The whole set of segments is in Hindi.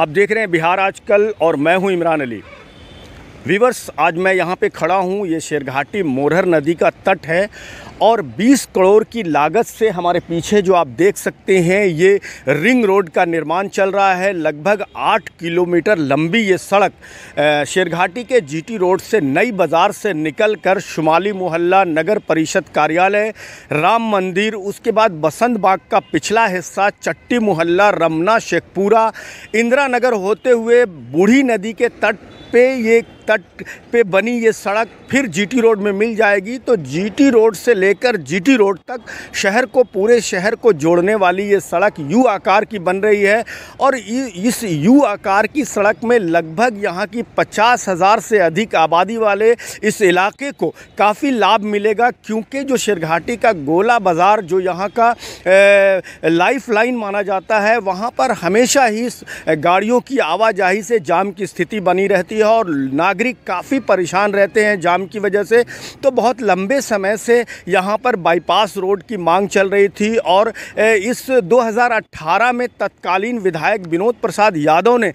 आप देख रहे हैं बिहार आजकल और मैं हूं इमरान अली वीवर्स आज मैं यहाँ पे खड़ा हूं ये शेरघाटी मोरहर नदी का तट है और 20 करोड़ की लागत से हमारे पीछे जो आप देख सकते हैं ये रिंग रोड का निर्माण चल रहा है लगभग आठ किलोमीटर लंबी ये सड़क शेरघाटी के जीटी रोड से नई बाज़ार से निकलकर शुमाली मोहल्ला नगर परिषद कार्यालय राम मंदिर उसके बाद बसंत बाग का पिछला हिस्सा चट्टी मोहल्ला रमना शेखपुरा इंदिरा नगर होते हुए बूढ़ी नदी के तट पे ये तट पे बनी ये सड़क फिर जीटी रोड में मिल जाएगी तो जीटी रोड से लेकर जीटी रोड तक शहर को पूरे शहर को जोड़ने वाली ये सड़क यू आकार की बन रही है और इस यू आकार की सड़क में लगभग यहाँ की पचास हज़ार से अधिक आबादी वाले इस इलाके को काफ़ी लाभ मिलेगा क्योंकि जो शिरघाटी का गोला बाज़ार जो यहाँ का लाइफ लाइन माना जाता है वहाँ पर हमेशा ही गाड़ियों की आवाजाही से जाम की स्थिति बनी रहती है और ना नागरिक काफ़ी परेशान रहते हैं जाम की वजह से तो बहुत लंबे समय से यहाँ पर बाईपास रोड की मांग चल रही थी और इस 2018 में तत्कालीन विधायक विनोद प्रसाद यादव ने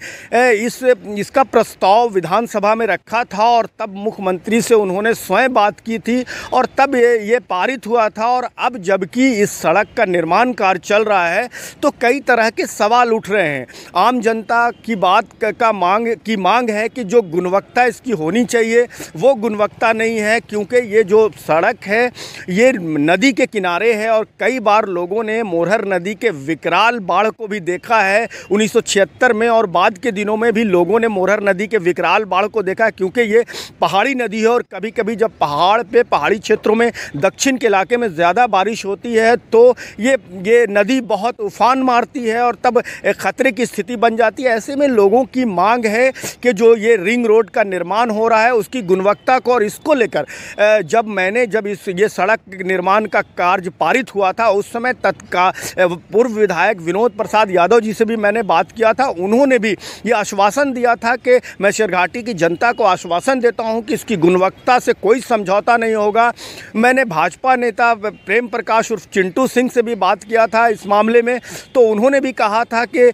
इस इसका प्रस्ताव विधानसभा में रखा था और तब मुख्यमंत्री से उन्होंने स्वयं बात की थी और तब ये ये पारित हुआ था और अब जबकि इस सड़क का निर्माण कार्य चल रहा है तो कई तरह के सवाल उठ रहे हैं आम जनता की बात का मांग की मांग है कि जो गुणवत्ता इसकी होनी चाहिए वो गुणवत्ता नहीं है क्योंकि ये जो सड़क है ये नदी के किनारे है और कई बार लोगों ने मोरहर नदी के विकराल बाढ़ को भी देखा है उन्नीस में और बाद के दिनों में भी लोगों ने मोरहर नदी के विकराल बाढ़ को देखा है क्योंकि ये पहाड़ी नदी है और कभी कभी जब पहाड़ पे पहाड़ी क्षेत्रों में दक्षिण के इलाके में ज़्यादा बारिश होती है तो ये ये नदी बहुत उफान मारती है और तब ख़तरे की स्थिति बन जाती है ऐसे में लोगों की मांग है कि जो ये रिंग रोड का निर्माण हो रहा है उसकी गुणवत्ता को और इसको लेकर जब मैंने जब इस ये सड़क निर्माण का कार्य पारित हुआ था उस समय तत्काल पूर्व विधायक विनोद प्रसाद यादव जी से भी मैंने बात किया था उन्होंने भी ये आश्वासन दिया था कि मैं शेरघाटी की जनता को आश्वासन देता हूँ कि इसकी गुणवत्ता से कोई समझौता नहीं होगा मैंने भाजपा नेता प्रेम प्रकाश उर्फ चिंटू सिंह से भी बात किया था इस मामले में तो उन्होंने भी कहा था कि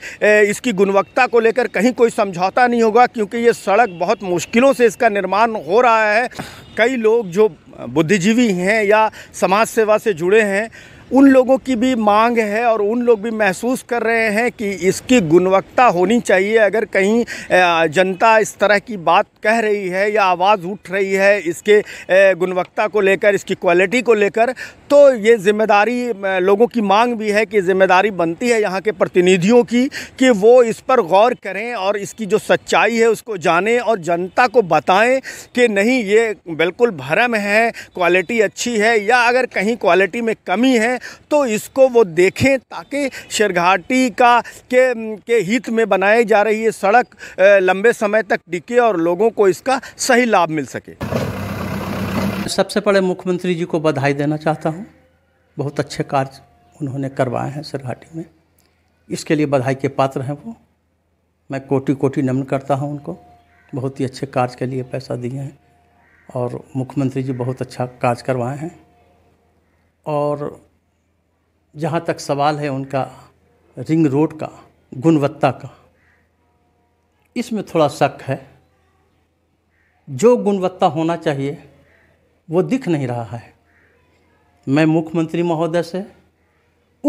इसकी गुणवत्ता को लेकर कहीं कोई समझौता नहीं होगा क्योंकि ये सड़क बहुत मुश्किल मुश्किलों से इसका निर्माण हो रहा है कई लोग जो बुद्धिजीवी हैं या समाज सेवा से जुड़े हैं उन लोगों की भी मांग है और उन लोग भी महसूस कर रहे हैं कि इसकी गुणवत्ता होनी चाहिए अगर कहीं जनता इस तरह की बात कह रही है या आवाज़ उठ रही है इसके गुणवत्ता को लेकर इसकी क्वालिटी को लेकर तो ये जिम्मेदारी लोगों की मांग भी है कि जिम्मेदारी बनती है यहाँ के प्रतिनिधियों की कि वो इस पर गौर करें और इसकी जो सच्चाई है उसको जानें और जनता को बताएं कि नहीं ये बिल्कुल भरम है क्वालिटी अच्छी है या अगर कहीं क्वालिटी में कमी है हैं तो इसको वो देखें ताकि शरघाटी का के के हित में बनाई जा रही ये सड़क लंबे समय तक टिके और लोगों को इसका सही लाभ मिल सके सबसे पहले मुख्यमंत्री जी को बधाई देना चाहता हूँ बहुत अच्छे कार्य उन्होंने करवाए हैं सरघाटी में इसके लिए बधाई के पात्र हैं वो मैं कोटि कोटि नमन करता हूँ उनको बहुत ही अच्छे कार्य के लिए पैसा दिए हैं और मुख्यमंत्री जी बहुत अच्छा कार्य करवाए हैं और जहाँ तक सवाल है उनका रिंग रोड का गुणवत्ता का इसमें थोड़ा शक है जो गुणवत्ता होना चाहिए वो दिख नहीं रहा है मैं मुख्यमंत्री महोदय से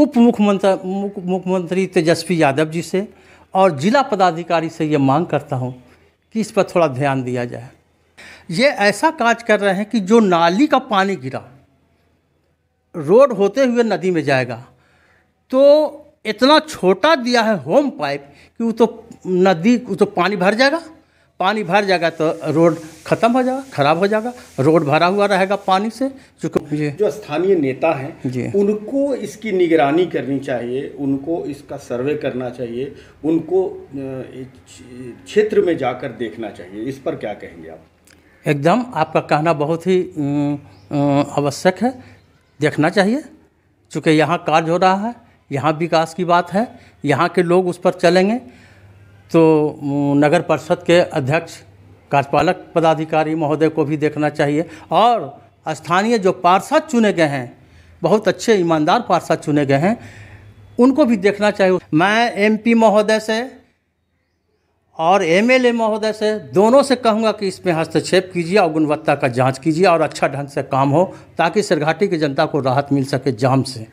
उप मुख्यमंत्री मुख्यमंत्री तेजस्वी यादव जी से और जिला पदाधिकारी से ये मांग करता हूँ कि इस पर थोड़ा ध्यान दिया जाए ये ऐसा काज कर रहे हैं कि जो नाली का पानी गिरा रोड होते हुए नदी में जाएगा तो इतना छोटा दिया है होम पाइप कि वो तो नदी वो तो पानी भर जाएगा पानी भर जाएगा तो रोड खत्म हो जाएगा खराब हो जाएगा रोड भरा हुआ रहेगा पानी से चूंकि जो स्थानीय नेता हैं उनको इसकी निगरानी करनी चाहिए उनको इसका सर्वे करना चाहिए उनको क्षेत्र में जाकर देखना चाहिए इस पर क्या कहेंगे आप एकदम आपका कहना बहुत ही आवश्यक है देखना चाहिए चूँकि यहाँ कार्य हो रहा है यहाँ विकास की बात है यहाँ के लोग उस पर चलेंगे तो नगर परिषद के अध्यक्ष कार्यपालक पदाधिकारी महोदय को भी देखना चाहिए और स्थानीय जो पार्षद चुने गए हैं बहुत अच्छे ईमानदार पार्षद चुने गए हैं उनको भी देखना चाहिए मैं एमपी महोदय से और एमएलए महोदय से दोनों से कहूँगा कि इसमें हस्तक्षेप कीजिए और गुणवत्ता का जांच कीजिए और अच्छा ढंग से काम हो ताकि सरघाटी की जनता को राहत मिल सके जाम से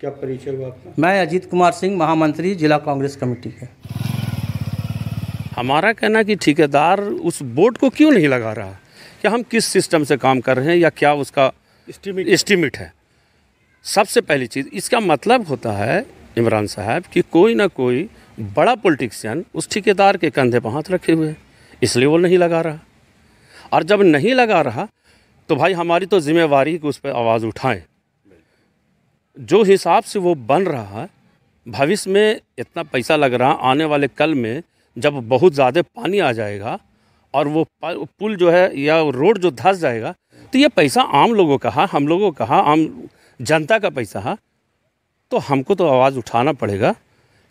क्या परिचय हुआ आपका मैं अजीत कुमार सिंह महामंत्री जिला कांग्रेस कमेटी के हमारा कहना कि ठेकेदार उस बोर्ड को क्यों नहीं लगा रहा कि हम किस सिस्टम से काम कर रहे हैं या क्या उसका एस्टिमेट है सबसे पहली चीज़ इसका मतलब होता है इमरान साहब कि कोई ना कोई बड़ा पॉलिटिक्सियन उस ठेकेदार के कंधे पर हाथ रखे हुए इसलिए वो नहीं लगा रहा और जब नहीं लगा रहा तो भाई हमारी तो जिम्मेवारी कि उस पर आवाज़ उठाएं जो हिसाब से वो बन रहा है भविष्य में इतना पैसा लग रहा आने वाले कल में जब बहुत ज़्यादा पानी आ जाएगा और वो पुल जो है या रोड जो धस जाएगा तो ये पैसा आम लोगों का है हाँ, हम लोगों का है हाँ, आम जनता का पैसा है हाँ, तो हमको तो आवाज़ उठाना पड़ेगा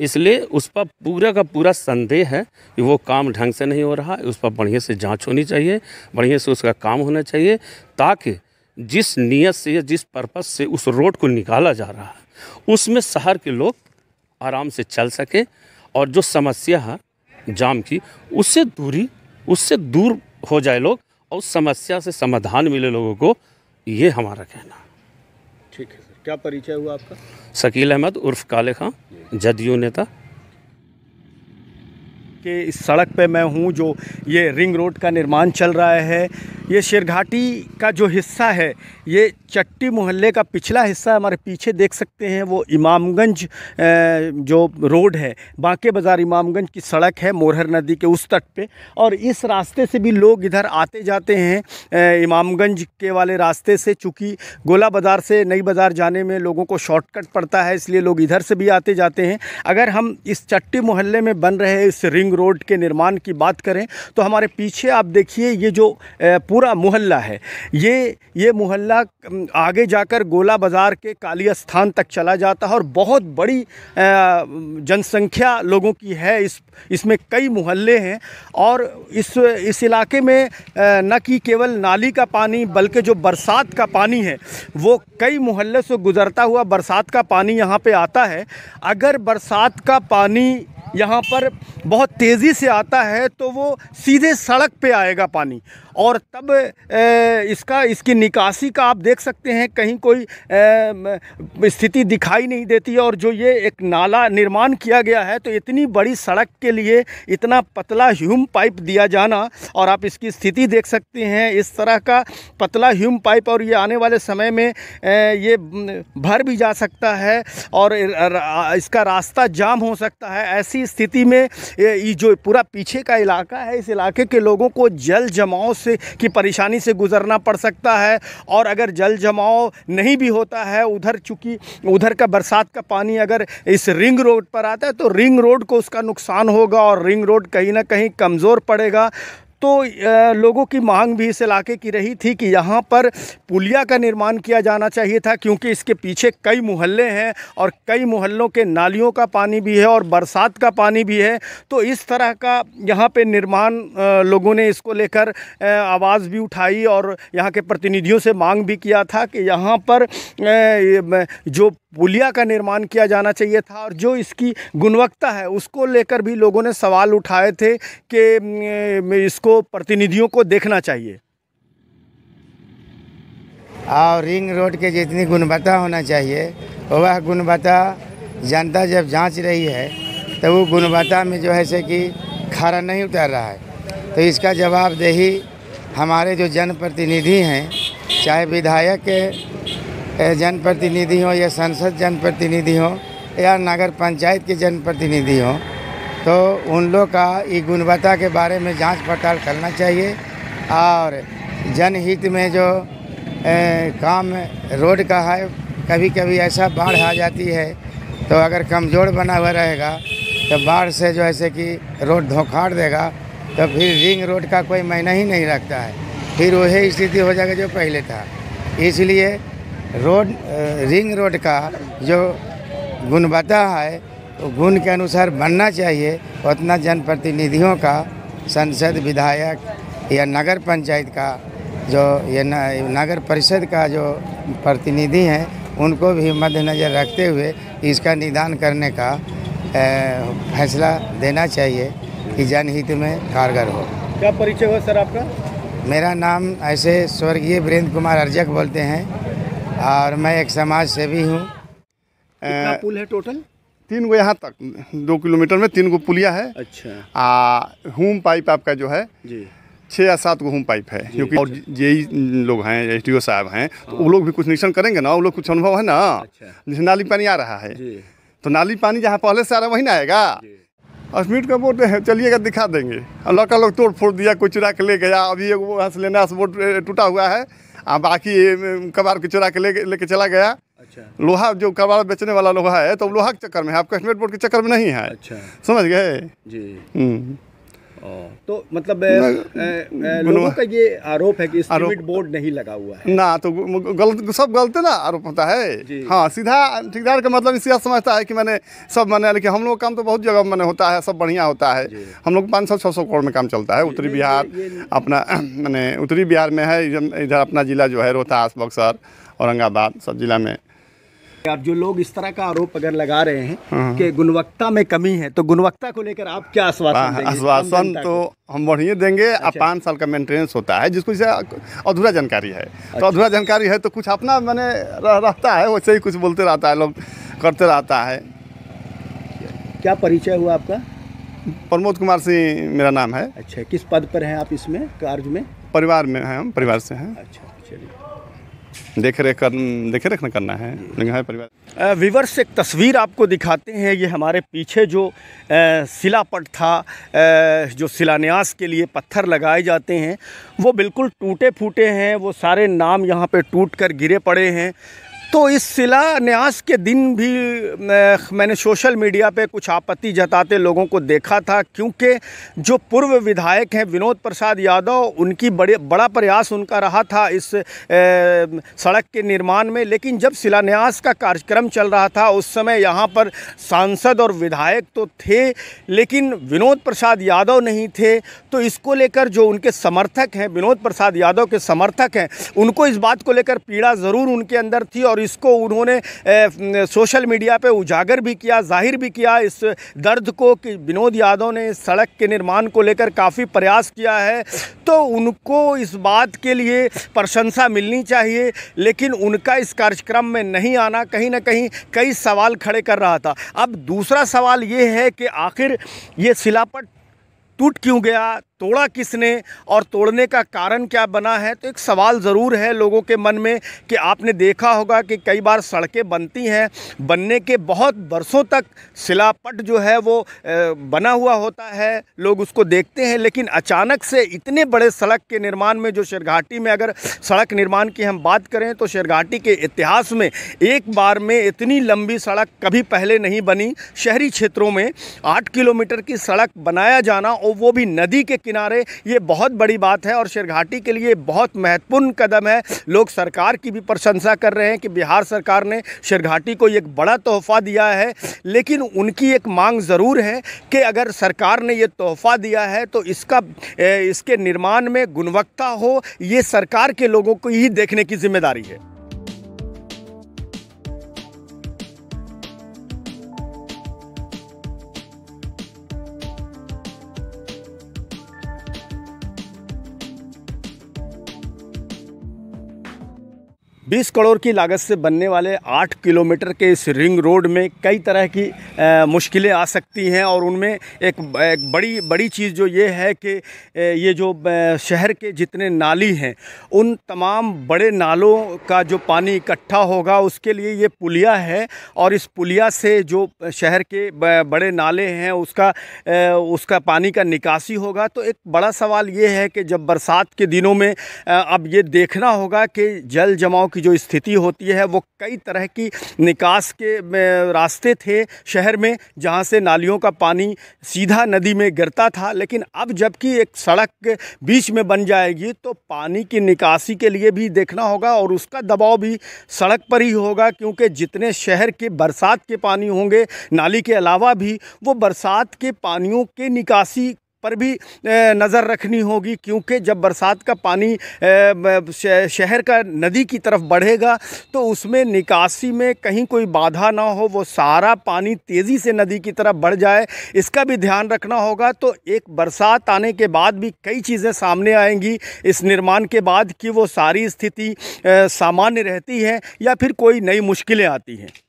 इसलिए उस पर पूरा का पूरा संदेह है कि वो काम ढंग से नहीं हो रहा उस पर बढ़िया से जांच होनी चाहिए बढ़िया से उसका काम होना चाहिए ताकि जिस नीयत से या जिस पर्पज़ से उस रोड को निकाला जा रहा है उसमें शहर के लोग आराम से चल सके और जो समस्या है जाम की उससे दूरी उससे दूर हो जाए लोग और उस समस्या से समाधान मिले लोगों को ये हमारा कहना ठीक है क्या परिचय हुआ आपका शकील अहमद उर्फ काले खां जदयू नेता के इस सड़क पे मैं हूँ जो ये रिंग रोड का निर्माण चल रहा है ये शेरघाटी का जो हिस्सा है ये चट्टी मोहल्ले का पिछला हिस्सा हमारे पीछे देख सकते हैं वो इमामगंज जो रोड है बांके बाज़ार इमामगंज की सड़क है मोरहर नदी के उस तट पे और इस रास्ते से भी लोग इधर आते जाते हैं इमामगंज के वाले रास्ते से चूँकि गोला बाज़ार से नई बाज़ार जाने में लोगों को शॉर्टकट पड़ता है इसलिए लोग इधर से भी आते जाते हैं अगर हम इस चट्टी मोहल्ले में बन रहे इस रिंग रोड के निर्माण की बात करें तो हमारे पीछे आप देखिए ये जो पूरा मोहल्ला है ये ये मोहल्ला आगे जाकर गोला बाज़ार के काली स्थान तक चला जाता है और बहुत बड़ी जनसंख्या लोगों की है इस इसमें कई मोहल्ले हैं और इस इस इलाके में न कि केवल नाली का पानी बल्कि जो बरसात का पानी है वो कई मोहल्ले से गुज़रता हुआ बरसात का पानी यहाँ पे आता है अगर बरसात का पानी यहाँ पर बहुत तेज़ी से आता है तो वो सीधे सड़क पे आएगा पानी और तब इसका इसकी निकासी का आप देख सकते हैं कहीं कोई स्थिति दिखाई नहीं देती और जो ये एक नाला निर्माण किया गया है तो इतनी बड़ी सड़क के लिए इतना पतला ह्यूम पाइप दिया जाना और आप इसकी स्थिति देख सकते हैं इस तरह का पतला ह्यूम पाइप और ये आने वाले समय में ये भर भी जा सकता है और इसका रास्ता जाम हो सकता है ऐसी स्थिति में ये जो पूरा पीछे का इलाका है इस इलाके के लोगों को जल जमाव से की परेशानी से गुजरना पड़ सकता है और अगर जल जमाव नहीं भी होता है उधर चूँकि उधर का बरसात का पानी अगर इस रिंग रोड पर आता है तो रिंग रोड को उसका नुकसान होगा और रिंग रोड कहीं ना कहीं कमज़ोर पड़ेगा तो लोगों की मांग भी इस इलाके की रही थी कि यहाँ पर पुलिया का निर्माण किया जाना चाहिए था क्योंकि इसके पीछे कई मोहल्ले हैं और कई मोहल्लों के नालियों का पानी भी है और बरसात का पानी भी है तो इस तरह का यहाँ पे निर्माण लोगों ने इसको लेकर आवाज़ भी उठाई और यहाँ के प्रतिनिधियों से मांग भी किया था कि यहाँ पर जो पुलिया का निर्माण किया जाना चाहिए था और जो इसकी गुणवत्ता है उसको लेकर भी लोगों ने सवाल उठाए थे कि इसको प्रतिनिधियों को देखना चाहिए और रिंग रोड के जितनी गुणवत्ता होना चाहिए वह गुणवत्ता जनता जब जांच रही है तो वो गुणवत्ता में जो है से कि खारा नहीं उतर रहा है तो इसका जवाबदेही हमारे जो जनप्रतिनिधि हैं चाहे विधायक जनप्रतिनिधि हों या संसद जनप्रतिनिधि हों या नगर पंचायत के जनप्रतिनिधि हों तो उन लोग का ये गुणवत्ता के बारे में जांच पड़ताल करना चाहिए और जनहित में जो ए, काम रोड का है कभी कभी ऐसा बाढ़ आ जाती है तो अगर कमज़ोर बना हुआ रहेगा तो बाढ़ से जो ऐसे कि रोड धोखाड़ देगा तो फिर रिंग रोड का कोई मायना ही नहीं रखता है फिर वही स्थिति हो जाएगा जो पहले था इसलिए रोड रिंग रोड का जो गुणवत्ता है तो गुण के अनुसार बनना चाहिए उतना जनप्रतिनिधियों का संसद विधायक या नगर पंचायत का जो ये नगर परिषद का जो प्रतिनिधि हैं उनको भी मद्देनज़र रखते हुए इसका निदान करने का फैसला देना चाहिए कि जनहित में कारगर हो क्या परिचय हो सर आपका मेरा नाम ऐसे स्वर्गीय वीरेंद्र कुमार अर्जक बोलते हैं और मैं एक समाज सेवी हूँ पुल है टोटल तीन गो यहाँ तक दो किलोमीटर में तीन गो पुलिया है अच्छा आ होम पाइप आपका जो है जी छः या सात गो होम पाइप है क्योंकि और जे लोग हैं एस डी साहब हैं तो वो हाँ। लोग भी कुछ निरीक्षण करेंगे ना वो लोग कुछ अनुभव है ना अच्छा। जैसे नाली पानी आ रहा है तो नाली पानी जहाँ पहले से आ रहा है वहीं ना आएगा स्मीट का बोर्ड चलिएगा दिखा देंगे लड़का लोग तोड़ फोड़ दिया कोई चुरा के ले गया अभी एक वहाँ से लेना से बोर्ड टूटा हुआ है और बाकी कबाड़ के चुरा के ले लेके चला गया अच्छा लोहा जो कबाड़ बेचने वाला लोहा है तो लोहा के चक्कर में है आपका स्मेट बोर्ड के चक्कर में नहीं है अच्छा समझ गए जी हम्म। हाँ। तो मतलब लोगों का ये आरोप है कि आरोप बोर्ड नहीं लगा हुआ है ना तो गलत सब गलत ना आरोप होता है हाँ सीधा ठेकेदार का मतलब इसी समझता है कि मैंने सब मैंने लेकिन हम लोग काम तो बहुत जगह मैंने होता है सब बढ़िया होता है हम लोग पाँच सौ छः सौ करोड़ में काम चलता है उत्तरी बिहार अपना मैंने उत्तरी बिहार में है इधर अपना ज़िला जो है रोहतास बक्सर औरंगाबाद सब जिला में आप जो लोग इस तरह का आरोप अगर लगा रहे हैं हाँ, हाँ। कि गुणवत्ता में कमी है तो गुणवत्ता को लेकर आप क्या आश्वासन हाँ, आश्वासन तो हम बढ़िया देंगे अच्छा। पाँच साल का मेंटेनेंस होता है जिसको जैसे अधूरा जानकारी है तो अच्छा। तो अधूरा जानकारी है तो कुछ अपना मैंने रह, रहता है वैसे ही कुछ बोलते रहता है लोग करते रहता है क्या परिचय हुआ आपका प्रमोद कुमार सिंह मेरा नाम है अच्छा किस पद पर हैं आप इसमें कार्य में परिवार में हैं हम परिवार से हैं अच्छा चलिए देख रेख कर देख रेख करना है निगाह परिवार विवर्स एक तस्वीर आपको दिखाते हैं ये हमारे पीछे जो सिलापट था आ, जो शिलान्यास के लिए पत्थर लगाए जाते हैं वो बिल्कुल टूटे फूटे हैं वो सारे नाम यहाँ पे टूट कर गिरे पड़े हैं तो इस सिला न्यास के दिन भी मैंने सोशल मीडिया पे कुछ आपत्ति जताते लोगों को देखा था क्योंकि जो पूर्व विधायक हैं विनोद प्रसाद यादव उनकी बड़े बड़ा प्रयास उनका रहा था इस ए, सड़क के निर्माण में लेकिन जब शिलान्यास का कार्यक्रम चल रहा था उस समय यहाँ पर सांसद और विधायक तो थे लेकिन विनोद प्रसाद यादव नहीं थे तो इसको लेकर जो उनके समर्थक हैं विनोद प्रसाद यादव के समर्थक हैं उनको इस बात को लेकर पीड़ा ज़रूर उनके अंदर थी और इसको उन्होंने सोशल मीडिया पे उजागर भी किया जाहिर भी किया इस दर्द को कि विनोद यादव ने इस सड़क के निर्माण को लेकर काफ़ी प्रयास किया है तो उनको इस बात के लिए प्रशंसा मिलनी चाहिए लेकिन उनका इस कार्यक्रम में नहीं आना कहीं ना कहीं कई सवाल खड़े कर रहा था अब दूसरा सवाल ये है कि आखिर ये सिलापट टूट क्यों गया तोड़ा किसने और तोड़ने का कारण क्या बना है तो एक सवाल ज़रूर है लोगों के मन में कि आपने देखा होगा कि कई बार सड़कें बनती हैं बनने के बहुत बरसों तक सिलापट जो है वो बना हुआ होता है लोग उसको देखते हैं लेकिन अचानक से इतने बड़े सड़क के निर्माण में जो शेरघाटी में अगर सड़क निर्माण की हम बात करें तो शेरघाटी के इतिहास में एक बार में इतनी लंबी सड़क कभी पहले नहीं बनी शहरी क्षेत्रों में आठ किलोमीटर की सड़क बनाया जाना और वो भी नदी के किनारे ये बहुत बड़ी बात है और शेरघाटी के लिए बहुत महत्वपूर्ण कदम है लोग सरकार की भी प्रशंसा कर रहे हैं कि बिहार सरकार ने शेरघाटी को एक बड़ा तोहफा दिया है लेकिन उनकी एक मांग ज़रूर है कि अगर सरकार ने ये तोहफा दिया है तो इसका इसके निर्माण में गुणवत्ता हो ये सरकार के लोगों को ही देखने की जिम्मेदारी है 20 करोड़ की लागत से बनने वाले 8 किलोमीटर के इस रिंग रोड में कई तरह की मुश्किलें आ सकती हैं और उनमें एक, एक बड़ी बड़ी चीज़ जो ये है कि ये जो शहर के जितने नाली हैं उन तमाम बड़े नालों का जो पानी इकट्ठा होगा उसके लिए ये पुलिया है और इस पुलिया से जो शहर के बड़े नाले हैं उसका उसका पानी का निकासी होगा तो एक बड़ा सवाल ये है कि जब बरसात के दिनों में अब ये देखना होगा कि जल जमाव की जो स्थिति होती है वो कई तरह की निकास के रास्ते थे शहर शहर में जहाँ से नालियों का पानी सीधा नदी में गिरता था लेकिन अब जबकि एक सड़क बीच में बन जाएगी तो पानी की निकासी के लिए भी देखना होगा और उसका दबाव भी सड़क पर ही होगा क्योंकि जितने शहर के बरसात के पानी होंगे नाली के अलावा भी वो बरसात के पानियों के निकासी पर भी नज़र रखनी होगी क्योंकि जब बरसात का पानी शहर का नदी की तरफ बढ़ेगा तो उसमें निकासी में कहीं कोई बाधा ना हो वो सारा पानी तेज़ी से नदी की तरफ बढ़ जाए इसका भी ध्यान रखना होगा तो एक बरसात आने के बाद भी कई चीज़ें सामने आएंगी इस निर्माण के बाद कि वो सारी स्थिति सामान्य रहती है या फिर कोई नई मुश्किलें आती हैं